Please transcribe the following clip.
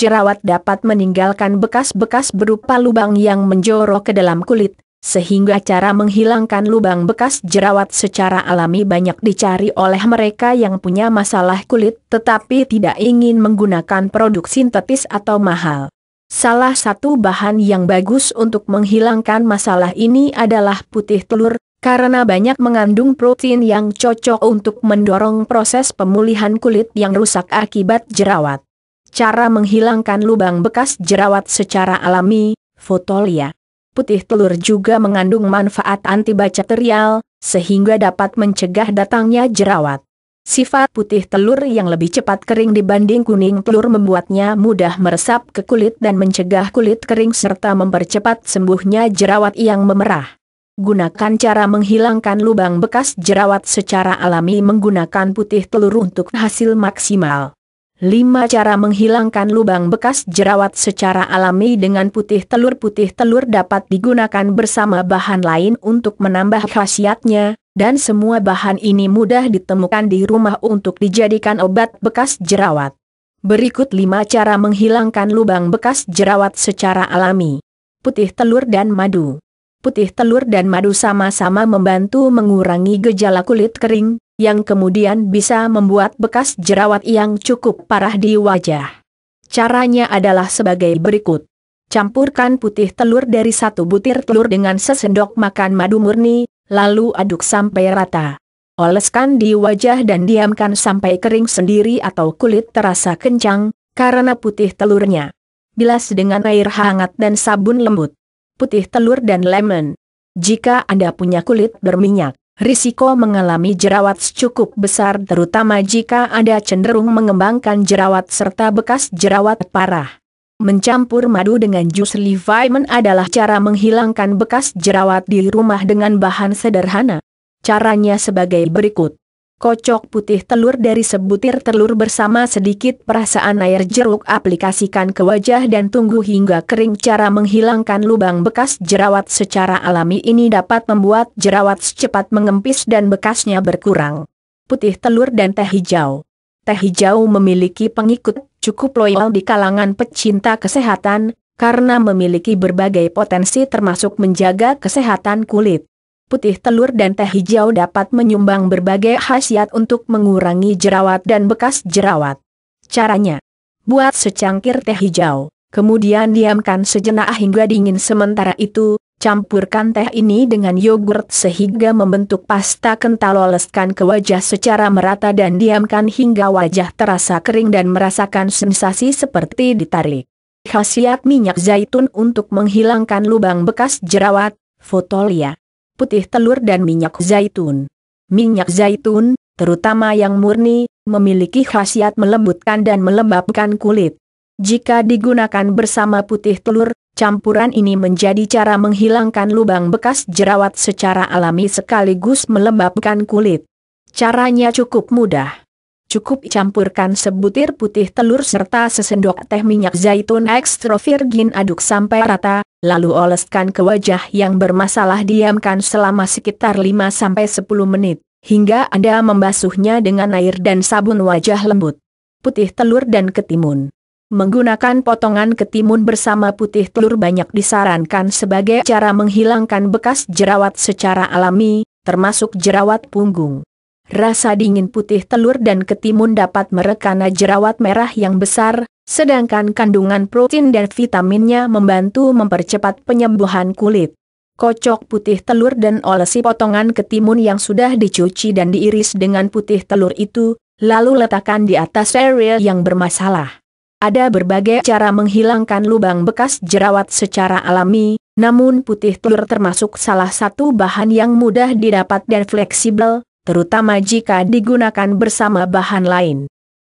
jerawat dapat meninggalkan bekas-bekas berupa lubang yang menjorok ke dalam kulit, sehingga cara menghilangkan lubang bekas jerawat secara alami banyak dicari oleh mereka yang punya masalah kulit tetapi tidak ingin menggunakan produk sintetis atau mahal. Salah satu bahan yang bagus untuk menghilangkan masalah ini adalah putih telur, karena banyak mengandung protein yang cocok untuk mendorong proses pemulihan kulit yang rusak akibat jerawat. Cara menghilangkan lubang bekas jerawat secara alami, fotolia. Putih telur juga mengandung manfaat antibakterial, sehingga dapat mencegah datangnya jerawat. Sifat putih telur yang lebih cepat kering dibanding kuning telur membuatnya mudah meresap ke kulit dan mencegah kulit kering serta mempercepat sembuhnya jerawat yang memerah. Gunakan cara menghilangkan lubang bekas jerawat secara alami menggunakan putih telur untuk hasil maksimal. 5. Cara menghilangkan lubang bekas jerawat secara alami dengan putih telur Putih telur dapat digunakan bersama bahan lain untuk menambah khasiatnya, dan semua bahan ini mudah ditemukan di rumah untuk dijadikan obat bekas jerawat. Berikut 5 cara menghilangkan lubang bekas jerawat secara alami. Putih telur dan madu putih telur dan madu sama-sama membantu mengurangi gejala kulit kering, yang kemudian bisa membuat bekas jerawat yang cukup parah di wajah. Caranya adalah sebagai berikut. Campurkan putih telur dari satu butir telur dengan sesendok makan madu murni, lalu aduk sampai rata. Oleskan di wajah dan diamkan sampai kering sendiri atau kulit terasa kencang, karena putih telurnya. Bilas dengan air hangat dan sabun lembut putih telur dan lemon. Jika Anda punya kulit berminyak, risiko mengalami jerawat cukup besar terutama jika Anda cenderung mengembangkan jerawat serta bekas jerawat parah. Mencampur madu dengan jus leviman adalah cara menghilangkan bekas jerawat di rumah dengan bahan sederhana. Caranya sebagai berikut. Kocok putih telur dari sebutir telur bersama sedikit perasaan air jeruk aplikasikan ke wajah dan tunggu hingga kering cara menghilangkan lubang bekas jerawat secara alami ini dapat membuat jerawat secepat mengempis dan bekasnya berkurang. Putih telur dan teh hijau. Teh hijau memiliki pengikut cukup loyal di kalangan pecinta kesehatan, karena memiliki berbagai potensi termasuk menjaga kesehatan kulit putih telur dan teh hijau dapat menyumbang berbagai khasiat untuk mengurangi jerawat dan bekas jerawat. Caranya, buat secangkir teh hijau, kemudian diamkan sejenak hingga dingin sementara itu, campurkan teh ini dengan yogurt sehingga membentuk pasta kental oleskan ke wajah secara merata dan diamkan hingga wajah terasa kering dan merasakan sensasi seperti ditarik. Khasiat minyak zaitun untuk menghilangkan lubang bekas jerawat, fotolia putih telur dan minyak zaitun. Minyak zaitun, terutama yang murni, memiliki khasiat melembutkan dan melembabkan kulit. Jika digunakan bersama putih telur, campuran ini menjadi cara menghilangkan lubang bekas jerawat secara alami sekaligus melembabkan kulit. Caranya cukup mudah. Cukup campurkan sebutir putih telur serta sesendok teh minyak zaitun ekstra virgin aduk sampai rata, lalu oleskan ke wajah yang bermasalah diamkan selama sekitar 5-10 menit, hingga Anda membasuhnya dengan air dan sabun wajah lembut. Putih telur dan ketimun Menggunakan potongan ketimun bersama putih telur banyak disarankan sebagai cara menghilangkan bekas jerawat secara alami, termasuk jerawat punggung. Rasa dingin putih telur dan ketimun dapat merekana jerawat merah yang besar, sedangkan kandungan protein dan vitaminnya membantu mempercepat penyembuhan kulit. Kocok putih telur dan olesi potongan ketimun yang sudah dicuci dan diiris dengan putih telur itu, lalu letakkan di atas area yang bermasalah. Ada berbagai cara menghilangkan lubang bekas jerawat secara alami, namun putih telur termasuk salah satu bahan yang mudah didapat dan fleksibel, terutama jika digunakan bersama bahan lain.